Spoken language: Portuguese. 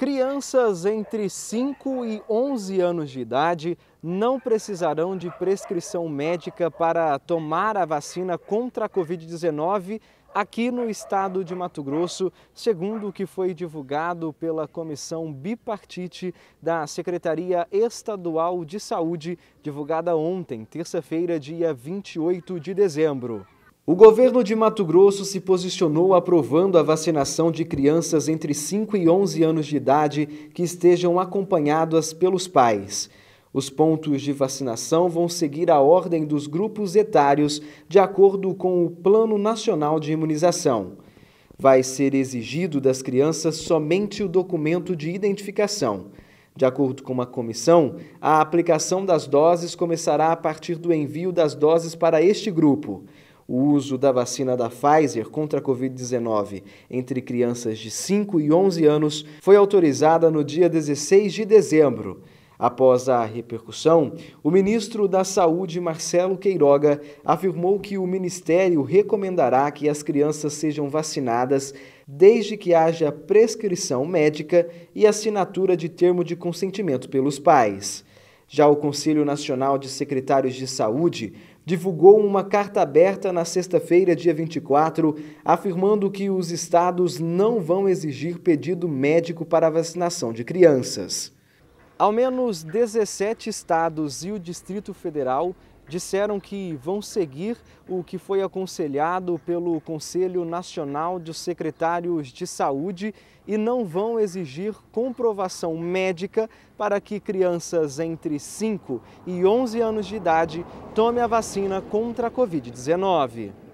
Crianças entre 5 e 11 anos de idade não precisarão de prescrição médica para tomar a vacina contra a Covid-19 aqui no estado de Mato Grosso, segundo o que foi divulgado pela comissão bipartite da Secretaria Estadual de Saúde, divulgada ontem, terça-feira, dia 28 de dezembro. O governo de Mato Grosso se posicionou aprovando a vacinação de crianças entre 5 e 11 anos de idade que estejam acompanhadas pelos pais. Os pontos de vacinação vão seguir a ordem dos grupos etários, de acordo com o Plano Nacional de Imunização. Vai ser exigido das crianças somente o documento de identificação. De acordo com uma comissão, a aplicação das doses começará a partir do envio das doses para este grupo o uso da vacina da Pfizer contra a Covid-19 entre crianças de 5 e 11 anos foi autorizada no dia 16 de dezembro. Após a repercussão, o ministro da Saúde, Marcelo Queiroga, afirmou que o ministério recomendará que as crianças sejam vacinadas desde que haja prescrição médica e assinatura de termo de consentimento pelos pais. Já o Conselho Nacional de Secretários de Saúde divulgou uma carta aberta na sexta-feira, dia 24, afirmando que os estados não vão exigir pedido médico para a vacinação de crianças. Ao menos 17 estados e o Distrito Federal disseram que vão seguir o que foi aconselhado pelo Conselho Nacional de Secretários de Saúde e não vão exigir comprovação médica para que crianças entre 5 e 11 anos de idade tomem a vacina contra a Covid-19.